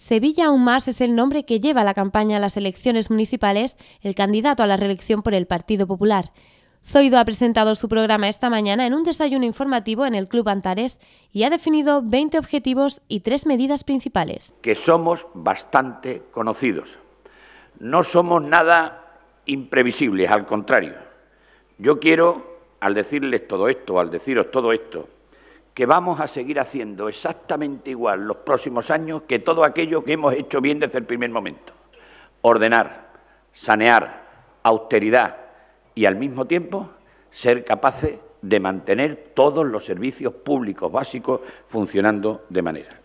Sevilla aún más es el nombre que lleva la campaña a las elecciones municipales el candidato a la reelección por el Partido Popular. Zoido ha presentado su programa esta mañana en un desayuno informativo en el Club Antares y ha definido 20 objetivos y tres medidas principales. Que somos bastante conocidos. No somos nada imprevisibles, al contrario. Yo quiero, al decirles todo esto, al deciros todo esto, que vamos a seguir haciendo exactamente igual los próximos años que todo aquello que hemos hecho bien desde el primer momento. Ordenar, sanear, austeridad y al mismo tiempo ser capaces de mantener todos los servicios públicos básicos funcionando de manera.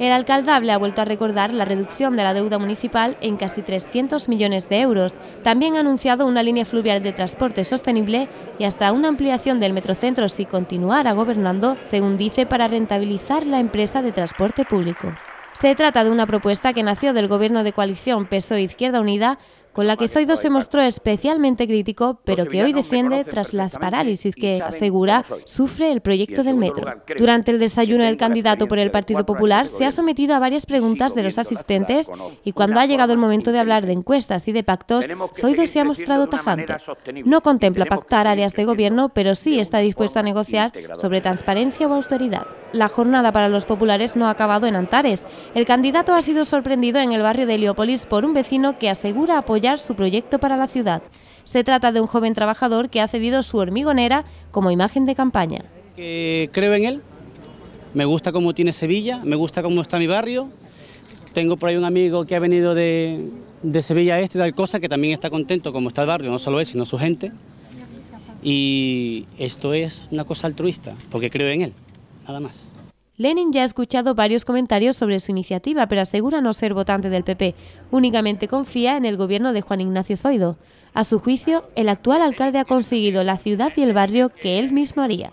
El alcaldable ha vuelto a recordar la reducción de la deuda municipal en casi 300 millones de euros. También ha anunciado una línea fluvial de transporte sostenible y hasta una ampliación del metrocentro si continuara gobernando, según dice, para rentabilizar la empresa de transporte público. Se trata de una propuesta que nació del gobierno de coalición PSOE Izquierda Unida con la que Zoido se mostró especialmente crítico, pues pero que hoy defiende tras las parálisis que, asegura, sufre el proyecto del metro. Durante el desayuno del candidato por el Partido Popular se ha sometido a varias preguntas de los asistentes y cuando ha llegado el momento de hablar de encuestas y de pactos, Zoido se ha mostrado tajante. No contempla pactar áreas de gobierno, pero sí está dispuesto a negociar sobre transparencia o austeridad la jornada para los populares no ha acabado en Antares. El candidato ha sido sorprendido en el barrio de Heliópolis por un vecino que asegura apoyar su proyecto para la ciudad. Se trata de un joven trabajador que ha cedido su hormigonera como imagen de campaña. creo en él, me gusta cómo tiene Sevilla, me gusta cómo está mi barrio. Tengo por ahí un amigo que ha venido de, Sevilla Este, de Alcosa, que también está contento como está el barrio, no solo él, sino su gente. Y esto es una cosa altruista, porque creo en él nada más. Lenin ya ha escuchado varios comentarios sobre su iniciativa, pero asegura no ser votante del PP. Únicamente confía en el gobierno de Juan Ignacio Zoido. A su juicio, el actual alcalde ha conseguido la ciudad y el barrio que él mismo haría.